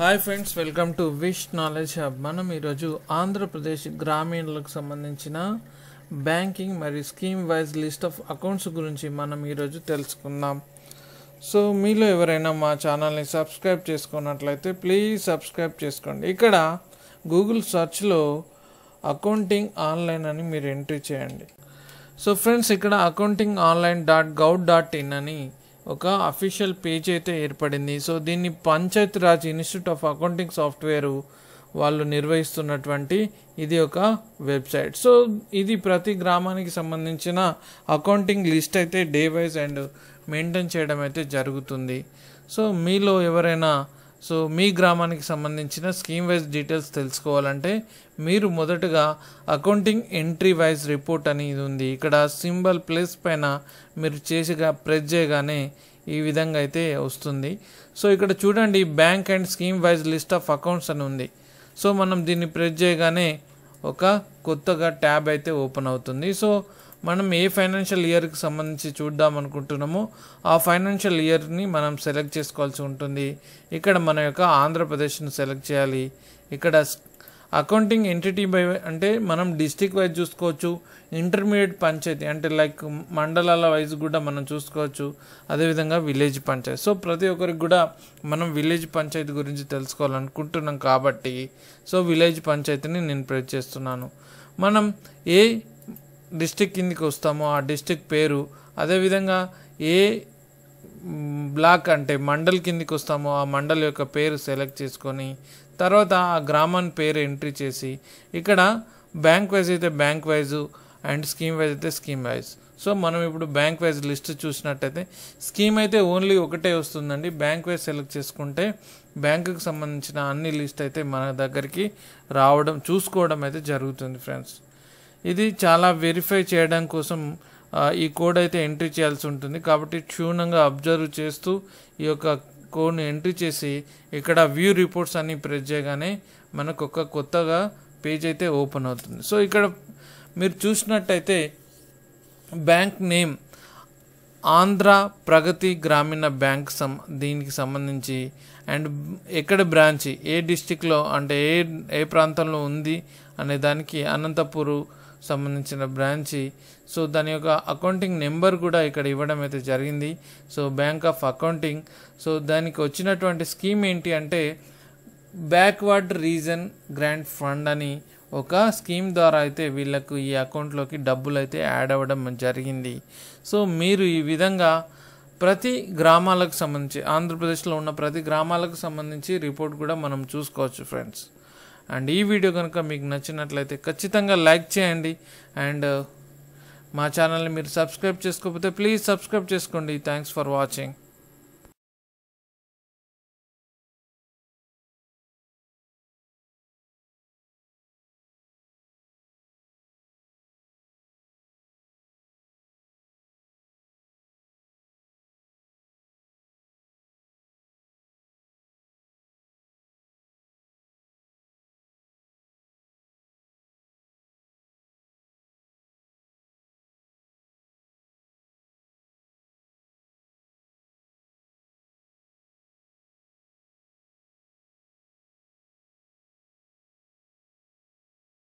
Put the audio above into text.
hi friends welcome to wish knowledge hub మనం ఈరోజు ఆంధ్రప్రదేశ్ గ్రామీణులకు సంబంధించిన బ్యాంకింగ్ మరియు scheme wise list of accounts గురించి మనం ఈరోజు తెలుసుకుందాం సో మీలో ఎవరైనా మా ఛానల్ని సబ్స్క్రైబ్ చేసుకున్నట్లయితే ప్లీజ్ సబ్స్క్రైబ్ చేసుకోండి ఇక్కడ గూగుల్ సర్చ్లో అకౌంటింగ్ ఆన్లైన్ అని మీరు ఎంట్రీ చేయండి సో ఫ్రెండ్స్ ఇక్కడ accounting online dot gov dot in అని ఒక అఫీషియల్ పేజ్ అయితే ఏర్పడింది సో దీన్ని panchayat raj institute of accounting software వాళ్ళు నిర్వహిస్తున్నటువంటి ఇది ఒక వెబ్సైట్ సో ఇది ప్రతి గ్రామానికి సంబంధించిన అకౌంటింగ్ లిస్ట్ అయితే డే వైజ్ అండ్ మెయింటైన్ చేయడం అయితే జరుగుతుంది సో మీలో ఎవరైనా సో మీ గ్రామానికి సంబంధించిన స్కీమ్ వైజ్ డీటెయిల్స్ తెలుసుకోవాలంటే మీరు మొదటగా అకౌంటింగ్ ఎంట్రీ వైజ్ రిపోర్ట్ అని ఇది ఉంది ఇక్కడ సింబల్ ప్లేస్ పైన మీరు చేసిగా ప్రెస్ చేయగానే ఈ విధంగా అయితే వస్తుంది సో ఇక్కడ చూడండి bank and scheme wise list of accounts అని ఉంది సో మనం దీన్ని ప్రెస్ చేయగానే ఒక కొత్తగా ట్యాబ్ అయితే ఓపెన్ అవుతుంది సో మనం ఏ ఫైనాన్షియల్ ఇయర్కి సంబంధించి చూద్దాం అనుకుంటున్నామో ఆ ఫైనాన్షియల్ ఇయర్ని మనం సెలెక్ట్ చేసుకోవాల్సి ఉంటుంది ఇక్కడ మన యొక్క ఆంధ్రప్రదేశ్ను సెలెక్ట్ చేయాలి ఇక్కడ అకౌంటింగ్ ఎంటిటీ బై అంటే మనం డిస్టిక్ వైజ్ చూసుకోవచ్చు ఇంటర్మీడియట్ పంచాయతీ అంటే లైక్ మండలాల వైజ్ కూడా మనం చూసుకోవచ్చు అదేవిధంగా విలేజ్ పంచాయతీ సో ప్రతి ఒక్కరికి కూడా మనం విలేజ్ పంచాయతీ గురించి తెలుసుకోవాలనుకుంటున్నాం కాబట్టి సో విలేజ్ పంచాయతీని నేను ప్రెస్ చేస్తున్నాను మనం ఏ డిస్టిక్ కిందికి వస్తామో ఆ డిస్టిక్ పేరు అదేవిధంగా ఏ బ్లాక్ అంటే మండల్ కిందికి వస్తామో ఆ మండల్ యొక్క పేరు సెలెక్ట్ చేసుకొని తర్వాత ఆ గ్రామాన్ని పేరు ఎంట్రీ చేసి ఇక్కడ బ్యాంక్ వైజ్ అయితే bank wise and scheme wise అయితే స్కీమ్ వైజ్ సో మనం ఇప్పుడు బ్యాంక్ వైజ్ లిస్ట్ చూసినట్టయితే స్కీమ్ అయితే ఓన్లీ ఒకటే వస్తుందండి బ్యాంక్ వైజ్ సెలెక్ట్ చేసుకుంటే బ్యాంకుకు సంబంధించిన అన్ని లిస్ట్ అయితే మన దగ్గరికి రావడం చూసుకోవడం అయితే జరుగుతుంది ఫ్రెండ్స్ ఇది చాలా వెరిఫై చేయడం కోసం ఈ కోడ్ అయితే ఎంట్రీ చేయాల్సి ఉంటుంది కాబట్టి క్షుణ్ణంగా అబ్జర్వ్ చేస్తూ ఈ యొక్క కోడ్ని ఎంట్రీ చేసి ఇక్కడ వ్యూ రిపోర్ట్స్ అన్ని ప్రెస్ చేయగానే మనకు ఒక కొత్తగా పేజ్ అయితే ఓపెన్ అవుతుంది సో ఇక్కడ మీరు చూసినట్టయితే బ్యాంక్ నేమ్ ఆంధ్ర ప్రగతి గ్రామీణ బ్యాంక్ సం దీనికి సంబంధించి అండ్ ఎక్కడ బ్రాంచి ఏ డిస్టిక్లో అంటే ఏ ఏ ప్రాంతంలో ఉంది అనే దానికి అనంతపూరు సంబంధించిన బ్రాంచి సో దాని యొక్క అకౌంటింగ్ నెంబర్ కూడా ఇక్కడ ఇవ్వడం అయితే జరిగింది so bank of accounting so దానికి వచ్చినటువంటి స్కీమ్ ఏంటి అంటే బ్యాక్వర్డ్ రీజన్ గ్రాంట్ ఫండ్ అని ఒక స్కీమ్ ద్వారా అయితే వీళ్ళకు ఈ అకౌంట్లోకి డబ్బులు అయితే యాడ్ అవ్వడం జరిగింది సో మీరు ఈ విధంగా ప్రతి గ్రామాలకు సంబంధించి ఆంధ్రప్రదేశ్లో ఉన్న ప్రతి గ్రామాలకు సంబంధించి రిపోర్ట్ కూడా మనం చూసుకోవచ్చు ఫ్రెండ్స్ అండ్ ఈ వీడియో కనుక మీకు నచ్చినట్లయితే ఖచ్చితంగా లైక్ చేయండి అండ్ మా ఛానల్ని మీరు సబ్స్క్రైబ్ చేసుకోకపోతే ప్లీజ్ సబ్స్క్రైబ్ చేసుకోండి థ్యాంక్స్ ఫర్ వాచింగ్